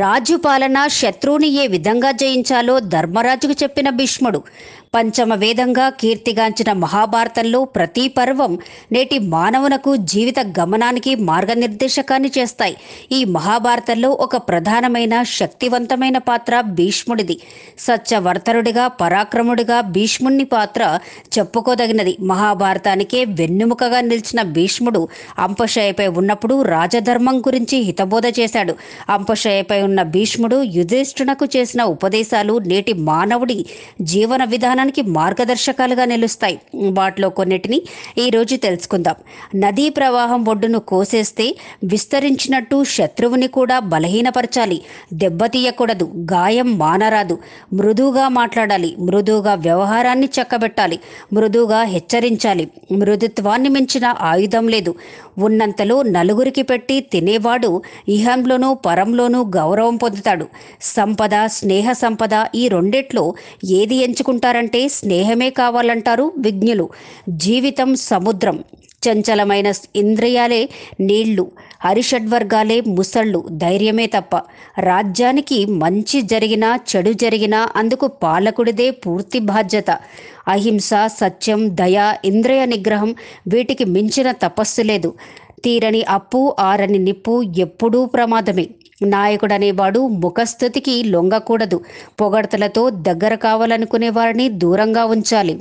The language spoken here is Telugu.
రాజు పాలన శత్రువుని ఏ విధంగా జయించాలో ధర్మరాజుకు చెప్పిన భీష్ముడు పంచమ వేదంగా కీర్తిగాంచిన మహాభారతంలో ప్రతి పర్వం నేటి మానవునకు జీవిత గమనానికి మార్గనిర్దేశకాన్ని చేస్తాయి ఈ మహాభారతంలో ఒక ప్రధానమైన శక్తివంతమైన పాత్ర భీష్ముడిది సత్యవర్తనుడిగా పరాక్రముడిగా భీష్ముణ్ణి పాత్ర చెప్పుకోదగినది మహాభారతానికే వెన్నుముకగా నిలిచిన భీష్ముడు అంపశయపై ఉన్నప్పుడు రాజధర్మం గురించి హితబోధ చేశాడు అంపశయపై ఉన్న భీష్ముడు యుధిష్ఠునకు చేసిన ఉపదేశాలు నేటి మానవుడి జీవన విధానం జీవనానికి మార్గదర్శకాలుగా నిలుస్తాయి వాటిలో కొన్నిటిని ఈరోజు తెలుసుకుందాం నదీ ప్రవాహం ఒడ్డును కోసేస్తే విస్తరించినట్టు శత్రువుని కూడా బలహీనపరచాలి దెబ్బతీయకూడదు గాయం మానరాదు మృదువుగా మాట్లాడాలి మృదువుగా వ్యవహారాన్ని చక్కబెట్టాలి మృదువుగా హెచ్చరించాలి మృదుత్వాన్ని మించిన ఆయుధం లేదు ఉన్నంతలో నలుగురికి పెట్టి తినేవాడు ఇహంలోనూ పరంలోనూ గౌరవం పొందుతాడు సంపద స్నేహ సంపద ఈ రెండిట్లో ఏది ఎంచుకుంటారంటే కంటే స్నేహమే కావాలంటారు విజ్ఞులు జీవితం సముద్రం చంచలమైన ఇంద్రియాలే నీళ్లు హరిషడ్వర్గాలే ముసళ్ళు ధైర్యమే తప్ప రాజ్యానికి మంచి జరిగినా చెడు జరిగినా అందుకు పాలకుడిదే పూర్తి బాధ్యత అహింస సత్యం దయ ఇంద్రియ నిగ్రహం వీటికి మించిన తపస్సు లేదు తీరని అప్పు ఆరని నిప్పు ఎప్పుడూ ప్రమాదమే నాయకుడనేవాడు ముఖస్థుతికి లొంగకూడదు పొగడ్తలతో దగ్గర కావాలనుకునే వారిని దూరంగా ఉంచాలి